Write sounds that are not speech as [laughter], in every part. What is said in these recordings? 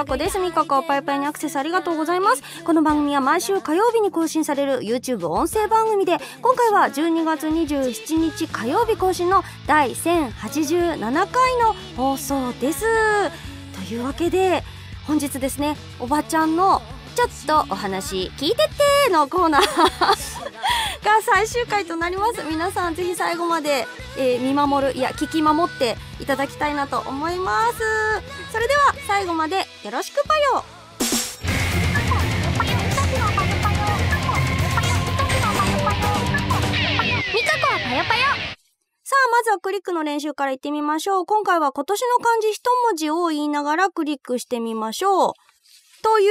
かこですみかこパイパイにアクセスありがとうございますこの番組は毎週火曜日に更新される YouTube 音声番組で今回は12月27日火曜日更新の第1087回の放送ですというわけで本日ですねおばちゃんのちょっとお話聞いてってのコーナーが最終回となります皆さんぜひ最後まで、えー、見守るいや聞き守っていただきたいなと思いますそれでは最後までよろしくパヨはさあ、まずはクリックの練習からいってみましょう。今回は今年の漢字一文字を言いながらクリックしてみましょう。という、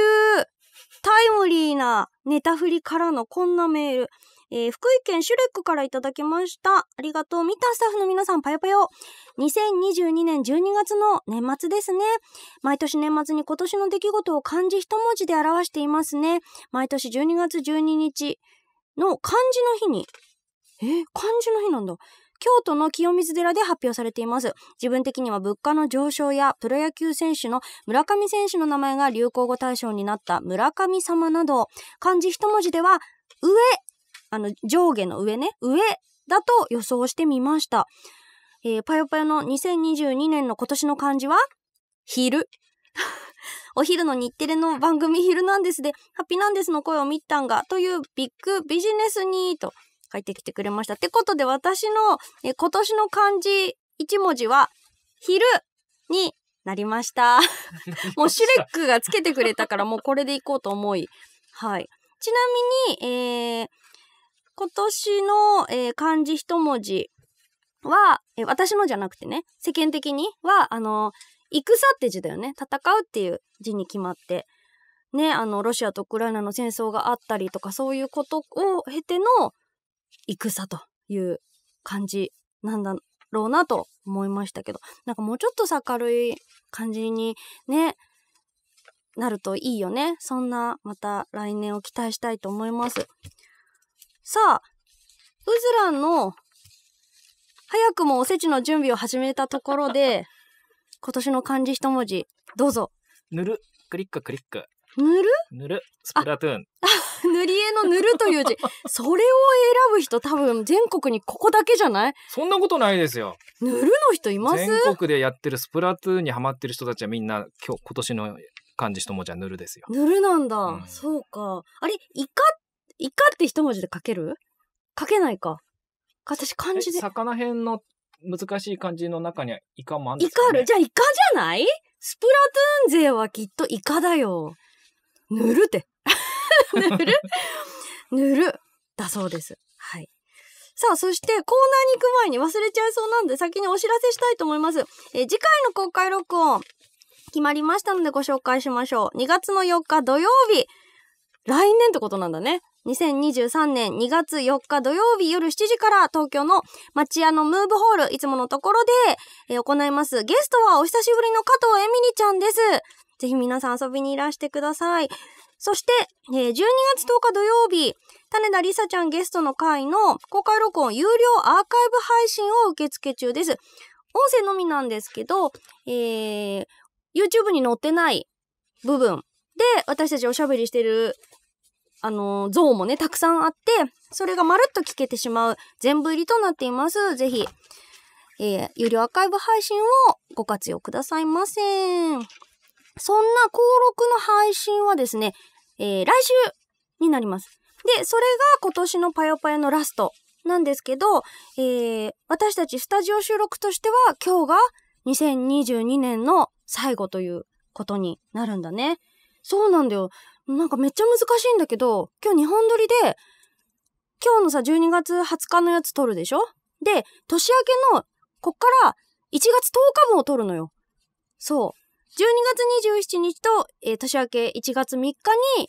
タイムリーなネタ振りからのこんなメール。えー、福井県シュレックからいただきました。ありがとう。見たスタッフの皆さん、ぱよぱよ。2022年12月の年末ですね。毎年年末に今年の出来事を漢字一文字で表していますね。毎年12月12日の漢字の日に、えー、漢字の日なんだ。京都の清水寺で発表されています。自分的には物価の上昇やプロ野球選手の村上選手の名前が流行語大賞になった村神様など、漢字一文字では上あの、上下の上ね、上だと予想してみました。えー、パヨパヨの2022年の今年の漢字は、昼。[laughs] お昼の日テレの番組昼なんですで、ハッピーナンデスの声を見たんが、というビッグビジネスに、と書いてきてくれました。ってことで私の、えー、今年の漢字1文字は、昼になりました。[laughs] もうシュレックがつけてくれたからもうこれでいこうと思い。はい。ちなみに、えー、今年の、えー、漢字一文字は、えー、私のじゃなくてね、世間的には、あの、戦って字だよね。戦うっていう字に決まって。ね、あの、ロシアとウクライナの戦争があったりとか、そういうことを経ての戦という感じなんだろうなと思いましたけど、なんかもうちょっとさ、るい感じにね、なるといいよね。そんな、また来年を期待したいと思います。さあ、うずらの、早くもおせちの準備を始めたところで、[laughs] 今年の漢字一文字、どうぞ。塗る、クリッククリック。塗る塗る、スプラトゥーン。塗り絵の塗るという字。[laughs] それを選ぶ人多分全国にここだけじゃないそんなことないですよ。塗るの人います全国でやってるスプラトゥーンにハマってる人たちはみんな今日今年の漢字一文字は塗るですよ。塗るなんだ。うんそうか。あれ、イカイカって一文字で書ける書けないか。私漢字で。魚編の難しい漢字の中にはイカもあるんですか、ね、イカあるじゃあイカじゃないスプラトゥーン勢はきっとイカだよ。塗るって。塗 [laughs] る塗る。だそうです。はい。さあ、そしてコーナーに行く前に忘れちゃいそうなんで先にお知らせしたいと思います。え次回の公開録音、決まりましたのでご紹介しましょう。2月の4日土曜日。来年ってことなんだね。2023年2月4日土曜日夜7時から東京の町屋のムーブホール、いつものところで、行います。ゲストはお久しぶりの加藤エミリちゃんです。ぜひ皆さん遊びにいらしてください。そして、12月10日土曜日、種田りさちゃんゲストの回の公開録音有料アーカイブ配信を受付中です。音声のみなんですけど、えー、YouTube に載ってない部分で私たちおしゃべりしてるあの、像もね、たくさんあって、それがまるっと聞けてしまう全部入りとなっています。ぜひ、えー、有料アーカイブ配信をご活用くださいませ。そんな登録の配信はですね、えー、来週になります。で、それが今年のパヨパヨのラストなんですけど、えー、私たちスタジオ収録としては今日が2022年の最後ということになるんだね。そうなんだよ。なんかめっちゃ難しいんだけど、今日2本撮りで、今日のさ、12月20日のやつ撮るでしょで、年明けの、こっから1月10日分を撮るのよ。そう。12月27日と、えー、年明け1月3日に、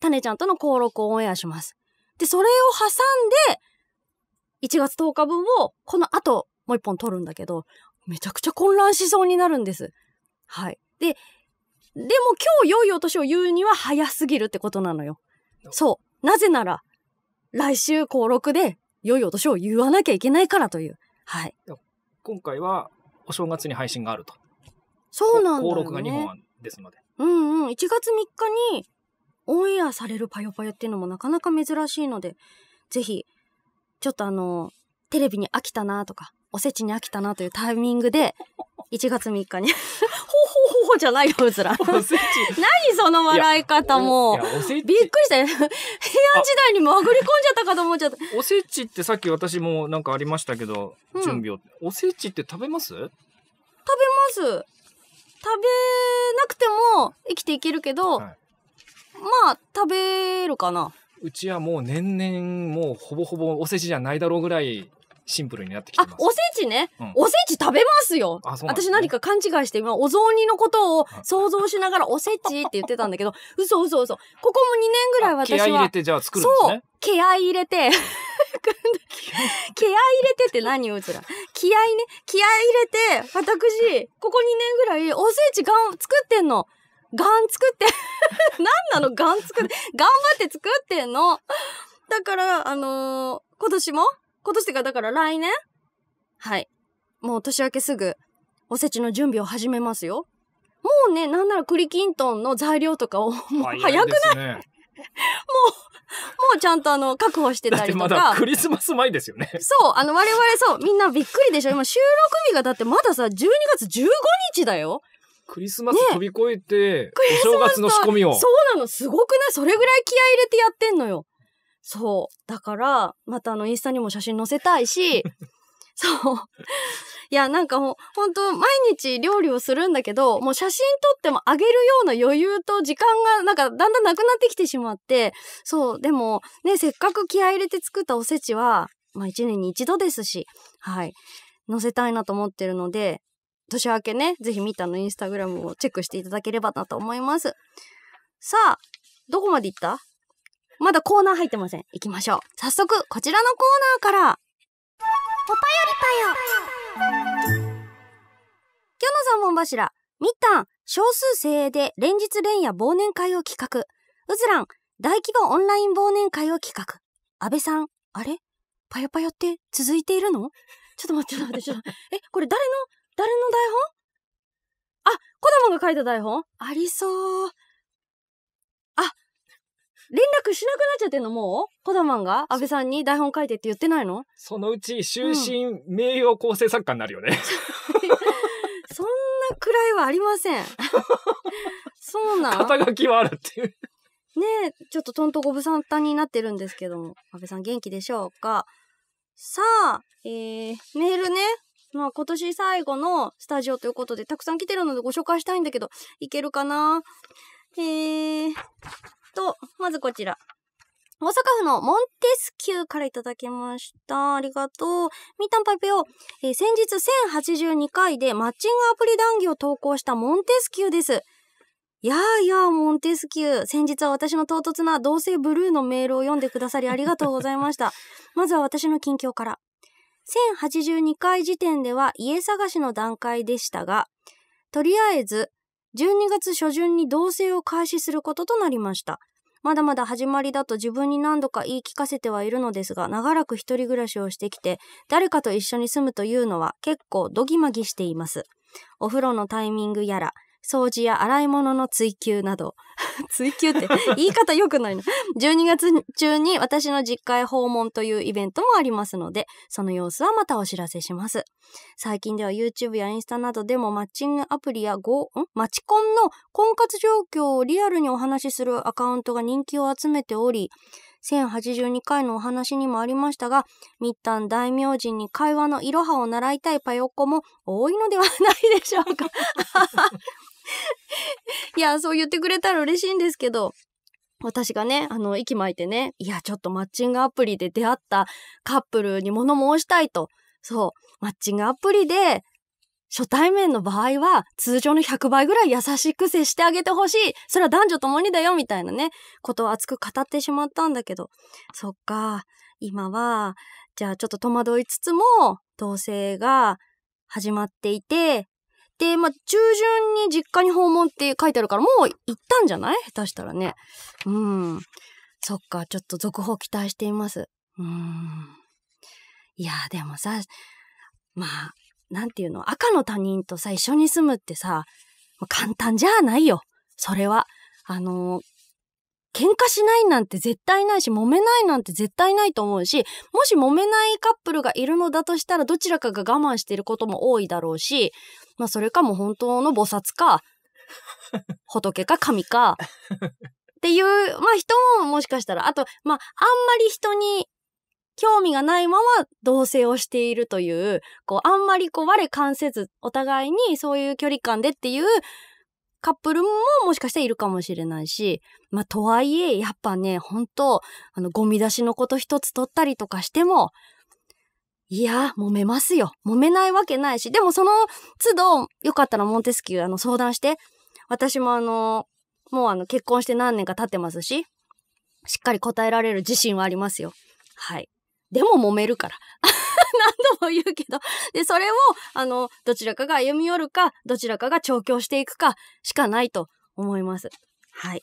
タネちゃんとの登録をオンエアします。で、それを挟んで、1月10日分を、この後、もう一本撮るんだけど、めちゃくちゃ混乱しそうになるんです。はい。で、でも今日良いお年を言うには早すぎるってことなのよ。そう。なぜなら、来週高録で良いお年を言わなきゃいけないからという。はい。今回はお正月に配信があると。そうなんだ、ね、高録が2本ですので。うんうん。1月3日にオンエアされるパヨパヨっていうのもなかなか珍しいので、ぜひ、ちょっとあの、テレビに飽きたなとか、おせちに飽きたなというタイミングで、1月3日にうじゃないよ、うつら。[laughs] おせち。何その笑い方もびっくりした。平 [laughs] 安時代に潜り込んじゃったかと思っちゃった。おせちってさっき私もなんかありましたけど、準備を。おせちって食べます食べます。食べなくても生きていけるけど、はい、まあ、食べるかな。うちはもう年々もうほぼほぼおせちじゃないだろうぐらいシンプルになってきてます。あ、おせちね、うん、おせち食べますよあそう、ね、私何か勘違いして、今、お雑煮のことを想像しながら、おせちって言ってたんだけど、[laughs] 嘘嘘嘘。ここも2年ぐらい私は。気合入れて、じゃあ作るんですね。そう。気合入れて気合入れてって何うつら。気合ね。気合入れて、私、ここ2年ぐらい、おせちがん作ってんの。がん作って [laughs] 何なのがん作って。頑張って作ってんの。だから、あのー、今年も今年てか、だから来年はい。もう年明けすぐ、おせちの準備を始めますよ。もうね、なんなら栗きんとんの材料とかを、もう早くない、ね、もう、もうちゃんとあの、確保してたりとか。だまだクリスマス前ですよね。そう、あの、我々そう、みんなびっくりでしょ。今収録日がだってまださ、12月15日だよ。クリスマス飛び越えて、ね、お正月の仕込みを。そうなの、すごくないそれぐらい気合入れてやってんのよ。そう。だから、またあの、インスタにも写真載せたいし、[laughs] そう。いや、なんかほ、ほんと、毎日料理をするんだけど、もう写真撮ってもあげるような余裕と時間が、なんか、だんだんなくなってきてしまって、そう。でも、ね、せっかく気合入れて作ったおせちは、まあ、一年に一度ですし、はい。載せたいなと思ってるので、年明けね、ぜひみたのインスタグラムをチェックしていただければなと思います。さあ、どこまで行ったまだコーナー入ってません。行きましょう。早速、こちらのコーナーから。おぱよりぱよ。今日の三本柱、みったん、少数精鋭で連日連夜忘年会を企画。うずらん、大規模オンライン忘年会を企画。安倍さん、あれぱよぱよって続いているのちょっと待って、ちょっと待って、ちょっと。え、これ誰の、誰の台本あ、子供が書いた台本ありそう。連絡しなくなっちゃってんのもうコダマンが安倍さんに台本書いてって言ってないのそのうち終身名誉構成作家になるよね。うん、そんなくらいはありません。そうなん肩書きはあるっていう。ねえ、ちょっととんとご無沙汰になってるんですけども、安倍さん元気でしょうかさあ、えー、メールね。まあ今年最後のスタジオということで、たくさん来てるのでご紹介したいんだけど、いけるかなえー、と、まずこちら。大阪府のモンテスキューからいただきました。ありがとう。みーたんぱいぺよ、えー、先日1082回でマッチングアプリ談義を投稿したモンテスキューです。いやーいやー、モンテスキュー。先日は私の唐突な同性ブルーのメールを読んでくださりありがとうございました。[laughs] まずは私の近況から。1082回時点では家探しの段階でしたが、とりあえず12月初旬に同棲を開始することとなりました。まだまだ始まりだと自分に何度か言い聞かせてはいるのですが、長らく一人暮らしをしてきて、誰かと一緒に住むというのは結構ドギマギしています。お風呂のタイミングやら、掃除や洗い物の追求など、[laughs] 追求って [laughs] 言い方良くないな。12月中に私の実家へ訪問というイベントもありますので、その様子はまたお知らせします。最近では YouTube やインスタなどでもマッチングアプリやゴんマチコンの婚活状況をリアルにお話しするアカウントが人気を集めており、1082回のお話にもありましたが、密丹大名人に会話のいろはを習いたいパヨコも多いのではないでしょうか。[laughs] いや、そう言ってくれたら嬉しいんですけど、私がね、あの、息巻いてね、いや、ちょっとマッチングアプリで出会ったカップルに物申したいと。そう、マッチングアプリで、初対面の場合は、通常の100倍ぐらい優しく接してあげてほしい。それは男女共にだよ、みたいなね、ことを熱く語ってしまったんだけど。そっか、今は、じゃあちょっと戸惑いつつも、同棲が始まっていて、で、まあ、中旬に実家に訪問って書いてあるから、もう行ったんじゃない下手したらね。うん。そっか、ちょっと続報期待しています。うん。いや、でもさ、まあ、なんていうの、赤の他人とさ、一緒に住むってさ、まあ、簡単じゃないよ。それは。あのー、喧嘩しないなんて絶対ないし、揉めないなんて絶対ないと思うし、もし揉めないカップルがいるのだとしたら、どちらかが我慢していることも多いだろうし、まあそれかも本当の菩薩か、[laughs] 仏か神か、っていう、まあ人ももしかしたら、あと、まああんまり人に興味がないまま同棲をしているという、こう、あんまりこう、我関せず、お互いにそういう距離感でっていうカップルももしかしたらいるかもしれないし、まあ、とはいえ、やっぱね、本当あの、ゴミ出しのこと一つ取ったりとかしても、いや、揉めますよ。揉めないわけないし、でもその都度、よかったらモンテスキュー、あの、相談して、私もあの、もうあの、結婚して何年か経ってますし、しっかり答えられる自信はありますよ。はい。でも揉めるから。何度も言うけど、で、それを、あの、どちらかが歩み寄るか、どちらかが調教していくか、しかないと思います。はい。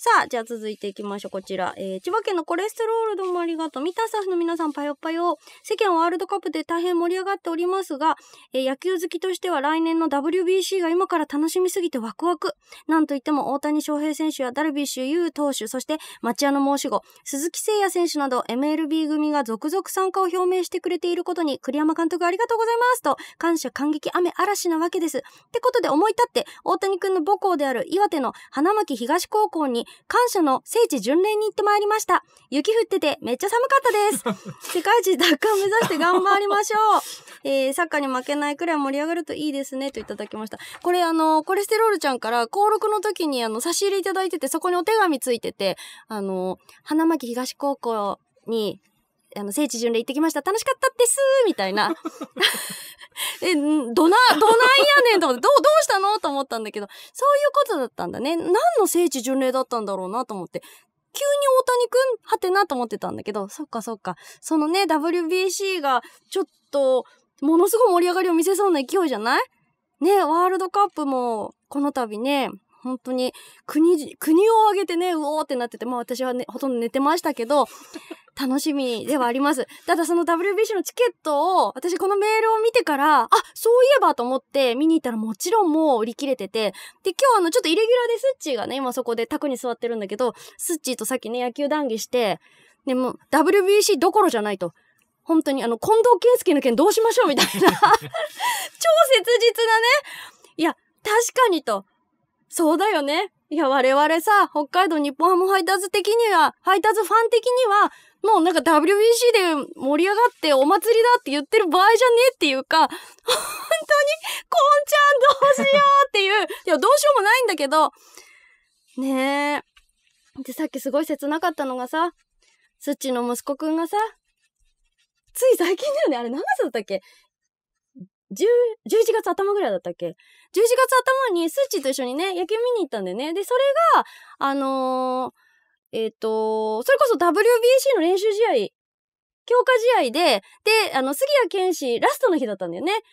さあ、じゃあ続いていきましょう。こちら。えー、千葉県のコレステロールどうもありがとう。三田スタッフの皆さん、パヨパヨ。世間ワールドカップで大変盛り上がっておりますが、えー、野球好きとしては来年の WBC が今から楽しみすぎてワクワク。なんといっても大谷翔平選手やダルビッシュ有投手、そして町屋の申し子、鈴木誠也選手など MLB 組が続々参加を表明してくれていることに、栗山監督ありがとうございますと、感謝感激雨嵐なわけです。ってことで思い立って、大谷くんの母校である岩手の花巻東高校に感謝の聖地巡礼に行ってまいりました。雪降っててめっちゃ寒かったです。[laughs] 世界一奪還目指して頑張りましょう。えー、サッカーに負けないくらい盛り上がるといいですね、といただきました。これあの、コレステロールちゃんから登録の時にあの、差し入れいただいてて、そこにお手紙ついてて、あの、花巻東高校に、あの、聖地巡礼行ってきました。楽しかったですみたいな。[laughs] [laughs] え、どな、どないやねんと思って、どう、どうしたのと思ったんだけど、そういうことだったんだね。何の聖地巡礼だったんだろうなと思って、急に大谷くんはてなと思ってたんだけど、そっかそっか。そのね、WBC がちょっと、ものすごい盛り上がりを見せそうな勢いじゃないね、ワールドカップも、この度ね、本当に国、国を挙げてね、うおーってなってて、まあ私はね、ほとんど寝てましたけど、楽しみではあります。ただその WBC のチケットを、私このメールを見てから、あ、そういえばと思って見に行ったらもちろんもう売り切れてて、で、今日あの、ちょっとイレギュラーでスッチーがね、今そこで卓に座ってるんだけど、スッチーとさっきね、野球談義して、でも WBC どころじゃないと。本当にあの、近藤健介の件どうしましょうみたいな [laughs] 超切実なね。いや、確かにと。そうだよね。いや、我々さ、北海道日本ハムファイターズ的には、ファイターズファン的には、もうなんか WBC で盛り上がってお祭りだって言ってる場合じゃねえっていうか、本当に、こんちゃんどうしようっていう、いや、どうしようもないんだけど、ねえ。で、さっきすごい切なかったのがさ、スッチの息子くんがさ、つい最近だよね、あれ何月だったっけ10 11月頭ぐらいだったっけ ?11 月頭にスッチと一緒にね、野球見に行ったんだよね。で、それが、あのーえっ、ー、と、それこそ WBC の練習試合、強化試合で、で、あの、杉谷健士、ラストの日だったんだよね。で、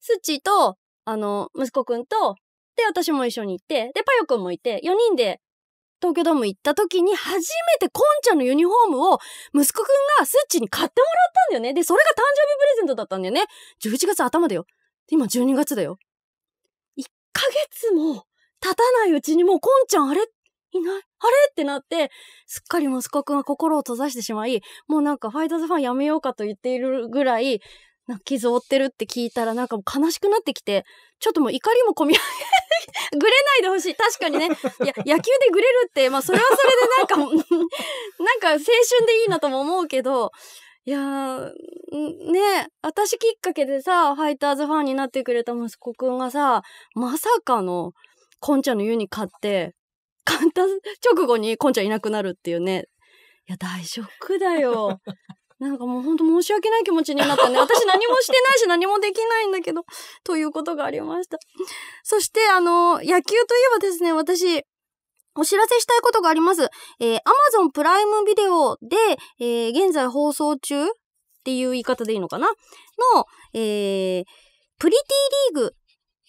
スッチーと、あの、息子くんと、で、私も一緒に行って、で、パヨくんもいて、4人で東京ドーム行った時に初めてコンちゃんのユニフォームを息子くんがスッチに買ってもらったんだよね。で、それが誕生日プレゼントだったんだよね。11月頭だよ。今12月だよ。1ヶ月も経たないうちにもうコンちゃんあれいないあれってなって、すっかり息子くんは心を閉ざしてしまい、もうなんかファイターズファンやめようかと言っているぐらい、なんか傷を負ってるって聞いたらなんかもう悲しくなってきて、ちょっともう怒りも込み上げ、ぐれないでほしい。確かにね。いや、野球でぐれるって、まあそれはそれでなんか、[laughs] なんか青春でいいなとも思うけど、いやー、ね私きっかけでさ、ファイターズファンになってくれた息子くんがさ、まさかの、こんちゃんのユニ買って、簡単直後にこんちゃんいなくなるっていうね。いや、大ショックだよ。[laughs] なんかもうほんと申し訳ない気持ちになったね。私何もしてないし何もできないんだけど、ということがありました。そして、あの、野球といえばですね、私、お知らせしたいことがあります。えー、Amazon プライムビデオで、えー、現在放送中っていう言い方でいいのかなの、えー、プリティリーグ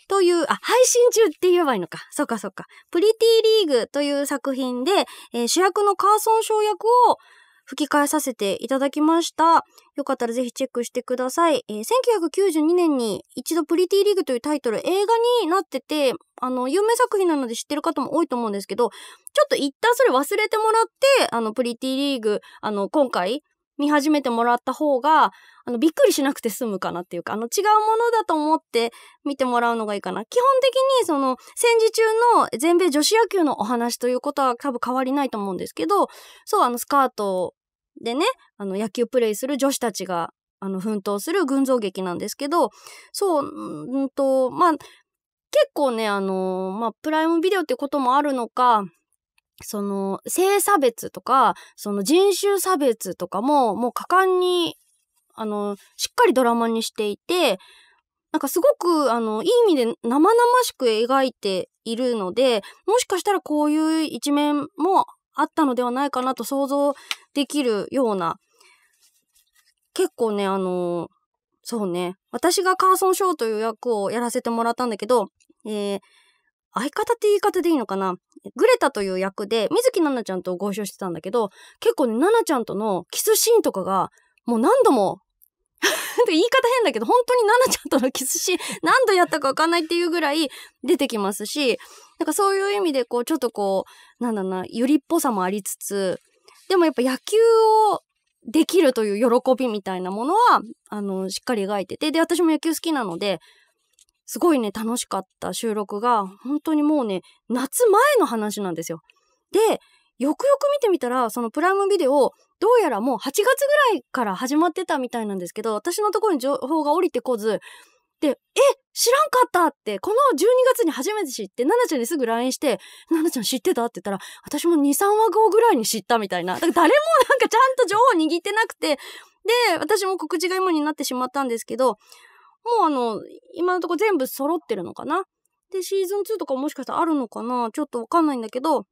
という、あ、配信中って言えばいいのか。そうかそうか。プリティリーグという作品で、えー、主役のカーソン賞役を吹き替えさせていただきました。よかったらぜひチェックしてください。えー、1992年に一度プリティリーグというタイトル映画になってて、あの、有名作品なので知ってる方も多いと思うんですけど、ちょっと一旦それ忘れてもらって、あの、プリティリーグ、あの、今回見始めてもらった方が、あの、びっくりしなくて済むかなっていうか、あの、違うものだと思って見てもらうのがいいかな。基本的に、その、戦時中の全米女子野球のお話ということは多分変わりないと思うんですけど、そう、あの、スカートでね、あの、野球プレイする女子たちが、あの、奮闘する群像劇なんですけど、そう、うんと、まあ、結構ね、あの、まあ、プライムビデオってこともあるのか、その、性差別とか、その人種差別とかも、もう果敢に、あの、しっかりドラマにしていて、なんかすごく、あの、いい意味で生々しく描いているので、もしかしたらこういう一面もあったのではないかなと想像できるような、結構ね、あの、そうね、私がカーソン・ショーという役をやらせてもらったんだけど、えー、相方って言い方でいいのかなグレタという役で、水木奈々ちゃんと合唱してたんだけど、結構ね、奈々ちゃんとのキスシーンとかが、もう何度も [laughs] 言い方変だけど、本当に奈々ちゃんとのキスシーン、[laughs] 何度やったかわかんないっていうぐらい出てきますし、なんかそういう意味で、こう、ちょっとこう、なんだな、ゆりっぽさもありつつ、でもやっぱ野球をできるという喜びみたいなものは、あの、しっかり描いてて、で、私も野球好きなので、すごいね、楽しかった収録が、本当にもうね、夏前の話なんですよ。で、よくよく見てみたら、そのプライムビデオ、どうやらもう8月ぐらいから始まってたみたいなんですけど、私のところに情報が降りてこず、で、え知らんかったって、この12月に初めて知って、奈々ちゃんにすぐ LINE して、奈々ちゃん知ってたって言ったら、私も2、3話後ぐらいに知ったみたいな。だから誰もなんかちゃんと情報握ってなくて、で、私も告知が今になってしまったんですけど、もうあの、今のとこ全部揃ってるのかなで、シーズン2とかもしかしたらあるのかなちょっとわかんないんだけど、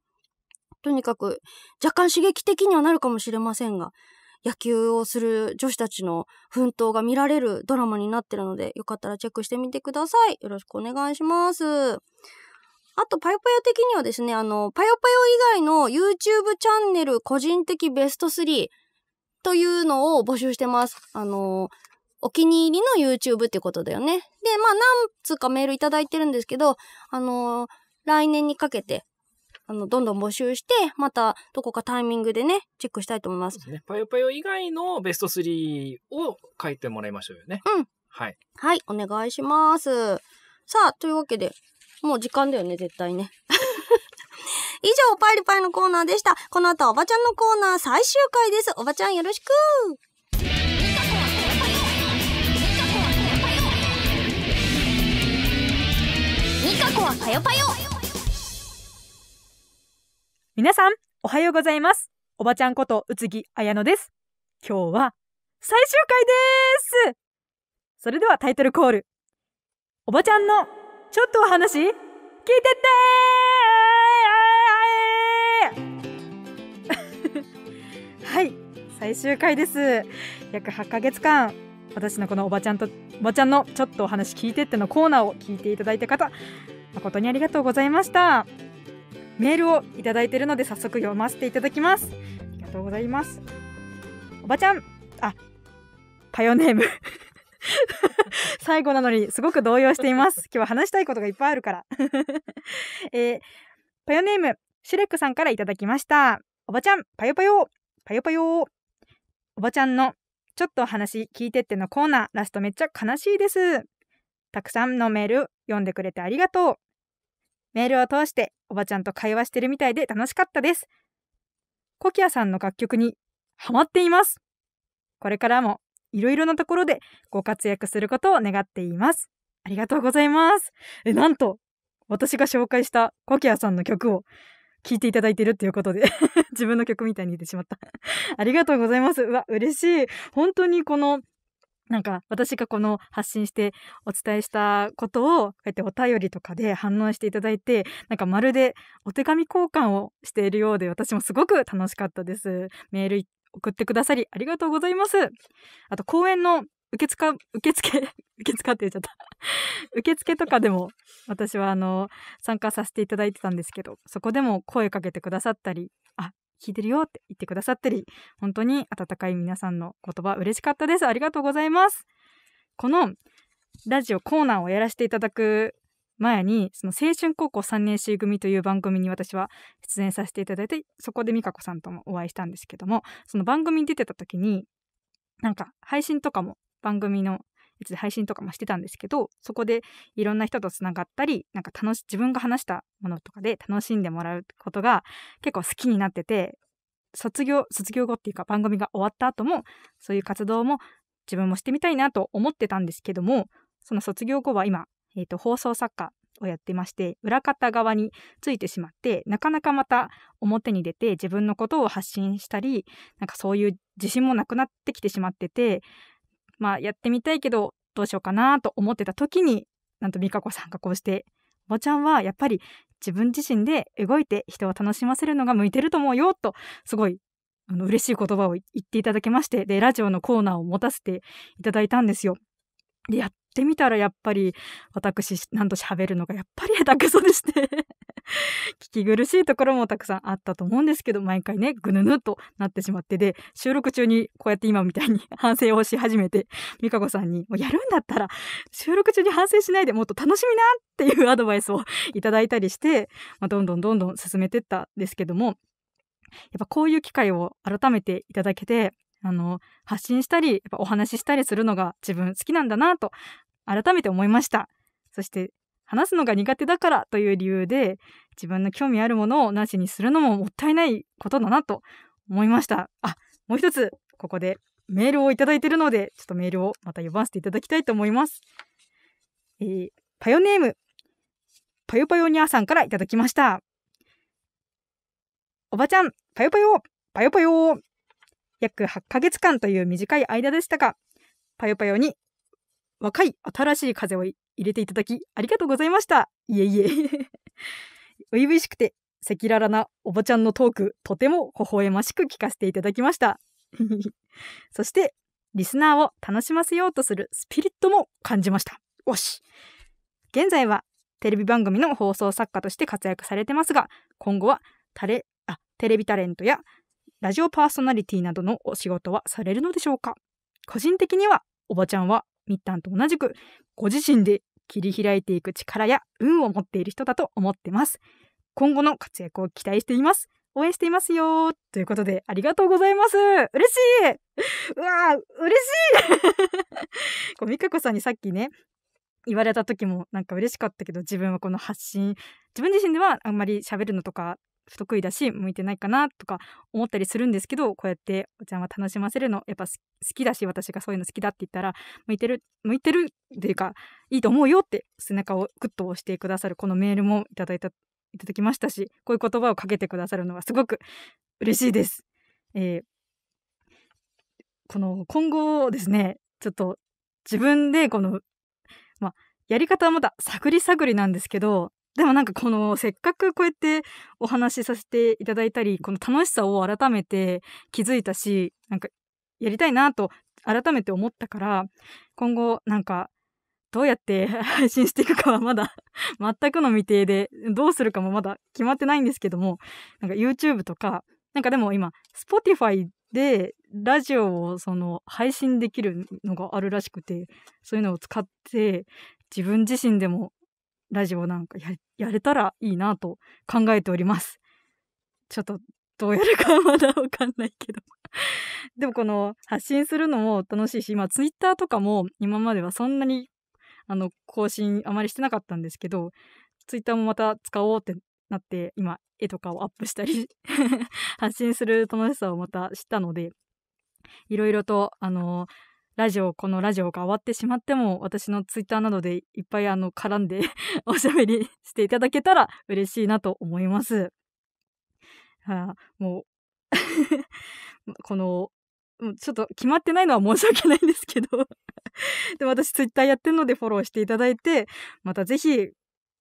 とにかく若干刺激的にはなるかもしれませんが、野球をする女子たちの奮闘が見られるドラマになってるので、よかったらチェックしてみてください。よろしくお願いします。あと、パヨパヨ的にはですね、あの、パヨパヨ以外の YouTube チャンネル個人的ベスト3というのを募集してます。あのお気に入りの YouTube ってことだよね。で、まあ、何つかメールいただいてるんですけど、あのー、来年にかけて、あの、どんどん募集して、また、どこかタイミングでね、チェックしたいと思います。そうね。パヨパヨ以外のベスト3を書いてもらいましょうよね。うん。はい。はい、お願いします。さあ、というわけで、もう時間だよね、絶対ね。[laughs] 以上、パイリパイのコーナーでした。この後おばちゃんのコーナー最終回です。おばちゃんよろしくミカコはパヨパヨ皆さん、おはようございます。おばちゃんこと宇津木彩乃です。今日は最終回ですそれではタイトルコール。おばちゃんのちょっとお話聞いてって [laughs] はい、最終回です。約8ヶ月間私のこのおばちゃんとおばちゃんのちょっとお話聞いてってのコーナーを聞いていただいた方誠にありがとうございましたメールをいただいているので早速読ませていただきますありがとうございますおばちゃんあパヨネーム最後なのにすごく動揺しています今日は話したいことがいっぱいあるからえー、パヨネームシュレックさんからいただきましたおばちゃんパヨパヨパヨパヨおばちゃんのちょっと話聞いてってのコーナー、ラストめっちゃ悲しいです。たくさんのメール読んでくれてありがとう。メールを通しておばちゃんと会話してるみたいで楽しかったです。コキアさんの楽曲にハマっています。これからもいろいろなところでご活躍することを願っています。ありがとうございます。え、なんと、私が紹介したコキアさんの曲を聞いていただいてるっていうことで [laughs] 自分の曲みたいに言ってしまった [laughs] ありがとうございます。うわ、嬉しい。本当にこの、なんか私がこの発信してお伝えしたことをこうやってお便りとかで反応していただいてなんかまるでお手紙交換をしているようで私もすごく楽しかったですメール送ってくださりありがとうございますあと公演の受付受付受付って言っちゃった受付とかでも私はあの参加させていただいてたんですけどそこでも声かけてくださったりあ聞いてるよって言ってくださったり本当に温かい皆さんの言葉嬉しかったですありがとうございますこのラジオコーナーをやらせていただく前にその青春高校3年 C 組という番組に私は出演させていただいてそこで美香子さんともお会いしたんですけどもその番組に出てた時になんか配信とかも番組のやつで配信とかもしてたんですけど、そこでいろんな人とつながったり、なんか楽し、自分が話したものとかで楽しんでもらうことが結構好きになってて、卒業、卒業後っていうか番組が終わった後も、そういう活動も自分もしてみたいなと思ってたんですけども、その卒業後は今、えっ、ー、と、放送作家をやってまして、裏方側についてしまって、なかなかまた表に出て自分のことを発信したり、なんかそういう自信もなくなってきてしまってて、まあ、やってみたいけど、どうしようかなと思ってた時に、なんと美香子さんがこうして、おばちゃんはやっぱり自分自身で動いて人を楽しませるのが向いてると思うよ、と、すごい、あの、嬉しい言葉を言っていただきまして、で、ラジオのコーナーを持たせていただいたんですよ。で、やっってみたらやっぱり私なしゃ喋るのがやっぱり下手くそでして [laughs] 聞き苦しいところもたくさんあったと思うんですけど毎回ねぐぬぬとなってしまってで収録中にこうやって今みたいに [laughs] 反省をし始めて美香子さんにもうやるんだったら収録中に反省しないでもっと楽しみなっていうアドバイスをいただいたりして、まあ、どんどんどんどん進めてったんですけどもやっぱこういう機会を改めていただけてあの、発信したり、やっぱお話ししたりするのが自分好きなんだなと改めて思いました。そして、話すのが苦手だからという理由で、自分の興味あるものをなしにするのももったいないことだなと思いました。あ、もう一つ、ここでメールをいただいているので、ちょっとメールをまた呼ばせていただきたいと思います。えー、パヨネーム、パヨパヨニャーさんからいただきました。おばちゃん、パヨパヨ、パヨパヨ。約8ヶ月間という短い間でしたが、パヨパヨに若い新しい風を入れていただき、ありがとうございました。いえいえ。[laughs] 初々しくて、赤裸々なおばちゃんのトーク、とても微笑ましく聞かせていただきました。[laughs] そして、リスナーを楽しませようとするスピリットも感じました。おし。現在はテレビ番組の放送作家として活躍されてますが、今後はタレあテレビタレントやラジオパーソナリティなどのお仕事はされるのでしょうか個人的にはおばちゃんはミッタンと同じく、ご自身で切り開いていく力や運を持っている人だと思ってます。今後の活躍を期待しています。応援していますよということで、ありがとうございます嬉しいうわー嬉しいこう、美香子さんにさっきね、言われた時もなんか嬉しかったけど、自分はこの発信、自分自身ではあんまり喋るのとか不得意だし向いてないかなとか思ったりするんですけどこうやっておちゃんは楽しませるのやっぱ好きだし私がそういうの好きだって言ったら向いてる向いてるっていうかいいと思うよって背中をグッと押してくださるこのメールもいただいたいただきましたしこういう言葉をかけてくださるのはすごく嬉しいです。えー、この今後ですねちょっと自分でこの、まあ、やり方はまだ探り探りなんですけどでもなんかこのせっかくこうやってお話しさせていただいたりこの楽しさを改めて気づいたしなんかやりたいなと改めて思ったから今後なんかどうやって [laughs] 配信していくかはまだ [laughs] 全くの未定でどうするかもまだ決まってないんですけどもなんか YouTube とかなんかでも今 Spotify でラジオをその配信できるのがあるらしくてそういうのを使って自分自身でもラジオなんかやれたらいいなと考えております。ちょっとどうやるかまだわかんないけど [laughs] でもこの発信するのも楽しいし、今ツイッターとかも今まではそんなにあの更新あまりしてなかったんですけど、ツイッターもまた使おうってなって、今絵とかをアップしたり [laughs] 発信する楽しさをまた知ったので、いろいろとあのーラジオ、このラジオが終わってしまっても、私のツイッターなどでいっぱいあの、絡んで [laughs] おしゃべりしていただけたら嬉しいなと思います。はあ、もうこの、ちょっと決まってないのは申し訳ないんですけどで、私ツイッターやってるのでフォローしていただいて、またぜひ、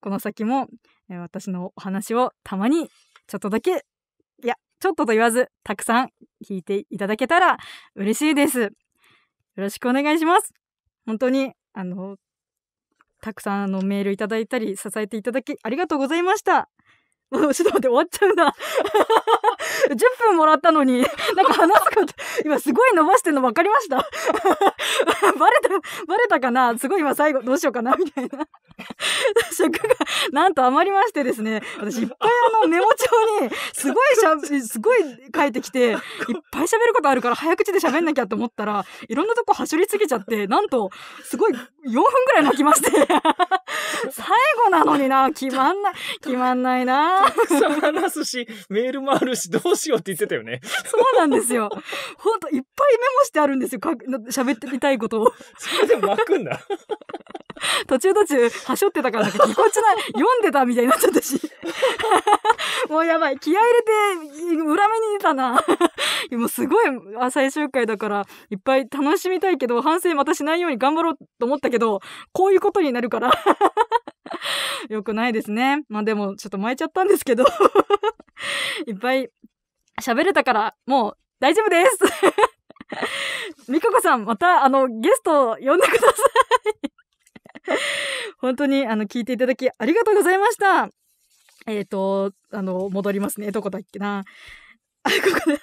この先も、え私のお話をたまに、ちょっとだけ、いや、ちょっとと言わず、たくさん聞いていただけたら嬉しいです。よろしくお願いします。本当に、あの、たくさんのメールいただいたり、支えていただき、ありがとうございました。も [laughs] うちょっと待って、終わっちゃうな。10 [laughs] 分もらったのに、[laughs] なんか話すか今すごい伸ばしてるの分かりましたバレた、バレたかなすごい今最後どうしようかなみたいな。尺がなんと余りましてですね、私いっぱいあのメモ帳にすごいしゃ、すごい書いてきて、いっぱい喋ることあるから早口で喋んなきゃと思ったら、いろんなとこ走りすぎちゃって、なんとすごい4分ぐらい泣きまして。最後なのにな、決まんない、決まんないな。たくさん話すし、メールもあるし、どうしようって言ってたよね。そうなんですよ。ほんと、いっぱいメモしてあるんですよ。喋ってみたいことを。それでも巻くんだ。途中途中、はしょってたからなんかぎこちない、読んでたみたいになっちゃったし。もうやばい、気合入れて、裏目に出たな。もうすごい最終回だから、いっぱい楽しみたいけど、反省またしないように頑張ろうと思ったけど、こういうことになるから。よ [laughs] くないですね。まあでも、ちょっと巻いちゃったんですけど [laughs] いっぱい喋れたから、もう大丈夫ですみかこさん、また、あの、ゲスト呼んでください [laughs] 本当に、あの、聞いていただきありがとうございました。えっ、ー、と、あの、戻りますね。どこだっけな。あ、ここだ。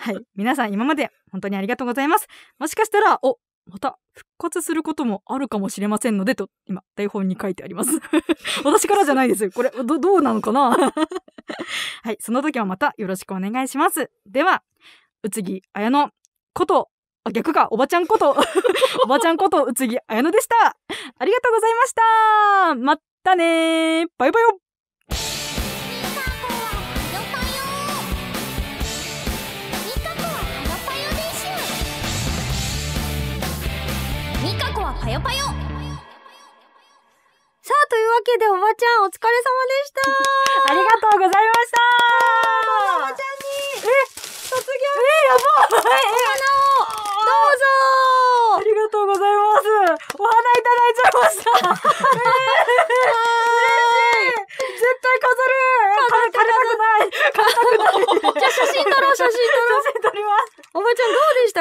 はい。皆さん、今まで本当にありがとうございます。もしかしたら、お、また復活することもあるかもしれませんのでと、今、台本に書いてあります [laughs] 私からじゃないですよ。これ、ど、どうなのかな [laughs] はい、その時はまたよろしくお願いします。では、宇津木綾乃こと、あ、逆か、おばちゃんこと、[laughs] おばちゃんこと、宇津木綾乃でした。ありがとうございました。またねバイバイパヨパヨさあ、というわけで、おばちゃん、お疲れ様でした [laughs] ありがとうございましたおばちゃんにえ卒業えー、やばいお花をどうぞありがとうございますお花いただいちゃいました [laughs]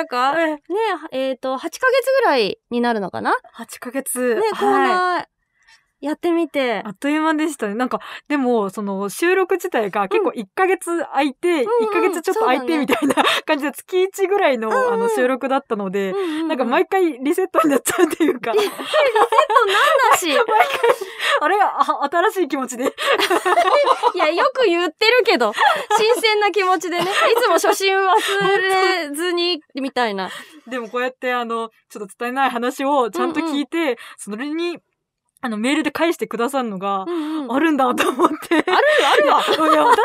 ねえ、えっ、ー、と、8ヶ月ぐらいになるのかな ?8 ヶ月。ね、コーナーやってみて。あっという間でしたね。なんか、でも、その、収録自体が結構1ヶ月空いて、1ヶ月ちょっと空いてみたいな [laughs] 感じで、月1ぐらいの、あの、収録だったので、なんか毎回リセットになっちゃうっていうか。リセットなんだし。[laughs] 毎回、あれあ、新しい気持ちで。[laughs] いや、よく言ってるけど、新鮮な気持ちでね、いつも初心忘れずに、みたいな。でもこうやって、あの、ちょっと伝えない話をちゃんと聞いて、それに、あの、メールで返してくださるのが、あるんだと思って、んあるあるわいや、私のコー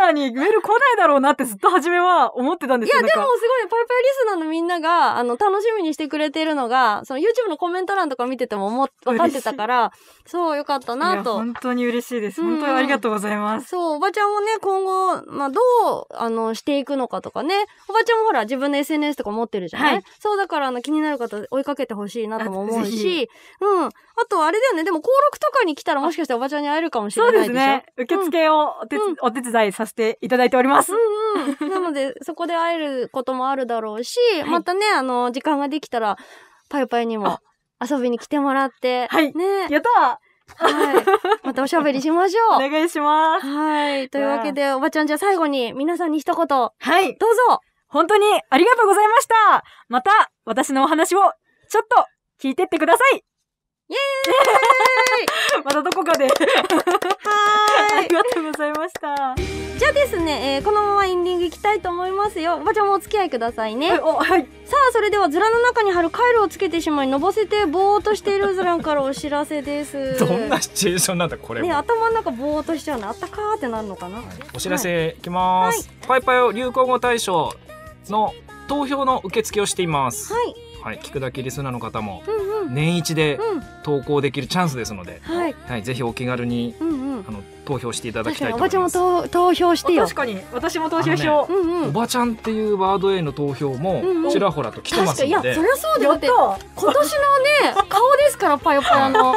ナーにメール来ないだろうなってずっと初めは思ってたんですど。いや、でもすごい、パイパイリスナーのみんなが、あの、楽しみにしてくれてるのが、その YouTube のコメント欄とか見てても思っ、分かってたから、そう、よかったなと。本当に嬉しいです。本当にありがとうございます。うん、そう、おばちゃんもね、今後、まあ、どう、あの、していくのかとかね。おばちゃんもほら、自分の SNS とか持ってるじゃない、はい、そう、だから、あの、気になる方、追いかけてほしいなとも思うし、うん。あとあれだよね、でも、登録とかに来たらもしかしたらおばちゃんに会えるかもしれないでしょそうですね。受付をお手,、うん、お手伝いさせていただいております。うんうん。なので、そこで会えることもあるだろうし、はい、またね、あの、時間ができたら、パイパイにも遊びに来てもらって。はい。ね。やったはい。[laughs] またおしゃべりしましょう。お願いします。はい。というわけで、おばちゃんじゃ最後に皆さんに一言。はい。どうぞ。本当にありがとうございました。また、私のお話を、ちょっと、聞いてってください。イエーイまたどこかではい。ありがとうございました。じゃあですね、えー、このままエンディングいきたいと思いますよ。おばちゃんもお付き合いくださいね。はい、お、はい。さあ、それではズラの中に貼るカイロをつけてしまい、のぼせてぼーっとしているズランからお知らせです。どんなシチュエーションなんだ、これ。ね、頭の中ぼーっとしちゃうの、あったかーってなるのかな。はい、お知らせいきます。はい、パイパイ流行語大賞の投票の受付をしています。はい。はい、聞くだけリスナーの方も、うん年一で投稿できるチャンスですので、はい、はい、ぜひお気軽にあの投票していただきたいと思います。おばちゃんも投票して確かに私も投票しよう、ねうんうん、おばちゃんっていうワードへの投票もちらほらと来てますので。うんういやそりゃそうだよって今年のね顔ですからパヨパヨの。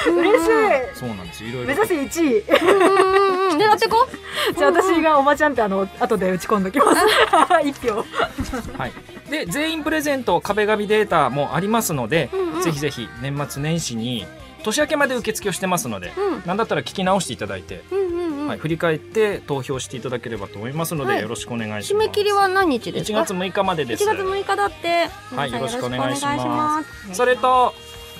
[laughs] 嬉しい。そうなんですいろいろ。目指せ一位。狙ってこ。[laughs] じゃあ私がおばちゃんってあの後で打ち込んできます。[laughs] 一票。はい。で全員プレゼント壁紙データもありますので、うんうん、ぜひぜひ年末年始に。年明けまで受付をしてますので、うん、何だったら聞き直していただいて、うんうんうん、はい、振り返って投票していただければと思いますので、はい、よろしくお願いします。締め切りは何日ですか？1月6日までです。1月6日だって。はい、よろしくお願いします。それと。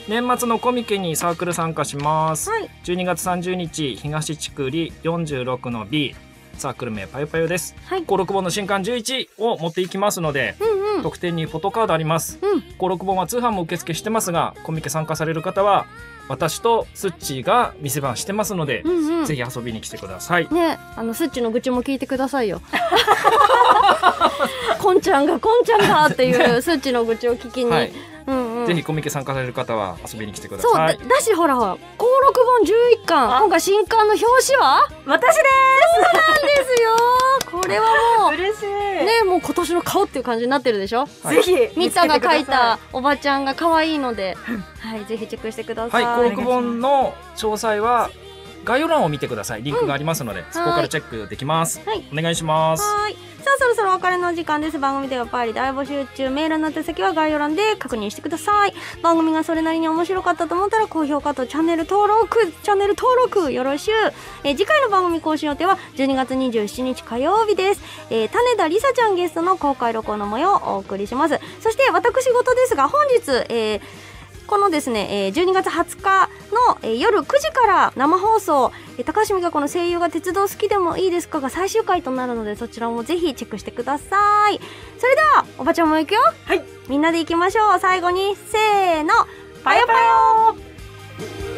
年末のコミケにサークル参加します、はい、12月30日東地区里46の B サークル名パヨパヨです、はい、56本の新刊11を持っていきますので、うん特典にフォトカードあります、うん、登録本は通販も受付してますがコミケ参加される方は私とスッチーが店番してますので、うんうん、ぜひ遊びに来てくださいねあのスッチーの愚痴も聞いてくださいよこん [laughs] ちゃんがこんちゃんがっていう [laughs] スッチーの愚痴を聞きに、はいぜひコミケ参加される方は遊びに来てくださいそうだしほらほら高録本十一巻今回新刊の表紙は私ですそうなんですよこれはもう嬉しいねもう今年の顔っていう感じになってるでしょ、はい、ぜひミッタが書いたおばちゃんが可愛いのではいぜひチェックしてください、はい、高録本の詳細は概要欄を見てくださいリンクがありますので、うん、そこからチェックできます、はい、お願いしますさあそろそろお別れの時間です番組ではパーリ大募集中メールの手先は概要欄で確認してください番組がそれなりに面白かったと思ったら高評価とチャンネル登録チャンネル登録よろしゅう、え次回の番組更新予定は12月27日火曜日です、えー、種田梨沙ちゃんゲストの公開録音の模様をお送りしますそして私事ですが本日、えーこのですね、えー、12月20日の、えー、夜9時から生放送、えー、高橋美香子の声優が鉄道好きでもいいですかが最終回となるので、そちらもぜひチェックしてください。それでは、おばちゃんも行くよ。はい。みんなで行きましょう。最後に、せーの、パヨパヨ